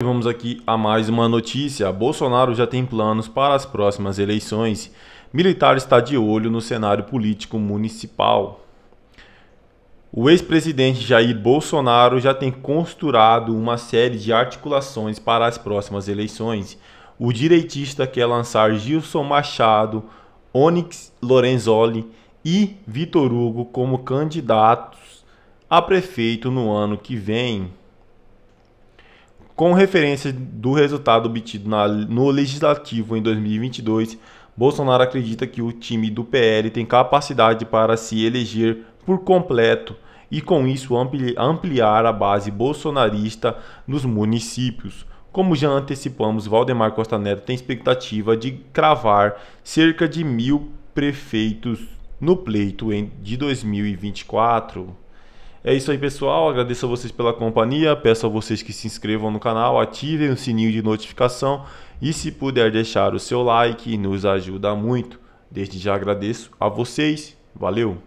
Vamos aqui a mais uma notícia. Bolsonaro já tem planos para as próximas eleições. Militar está de olho no cenário político municipal. O ex-presidente Jair Bolsonaro já tem costurado uma série de articulações para as próximas eleições. O direitista quer lançar Gilson Machado, Onyx Lorenzoli e Vitor Hugo como candidatos a prefeito no ano que vem. Com referência do resultado obtido na, no legislativo em 2022, Bolsonaro acredita que o time do PL tem capacidade para se eleger por completo e, com isso, ampliar a base bolsonarista nos municípios. Como já antecipamos, Valdemar Costa Neto tem expectativa de cravar cerca de mil prefeitos no pleito de 2024. É isso aí, pessoal. Agradeço a vocês pela companhia. Peço a vocês que se inscrevam no canal, ativem o sininho de notificação e, se puder, deixar o seu like, nos ajuda muito. Desde já agradeço a vocês. Valeu!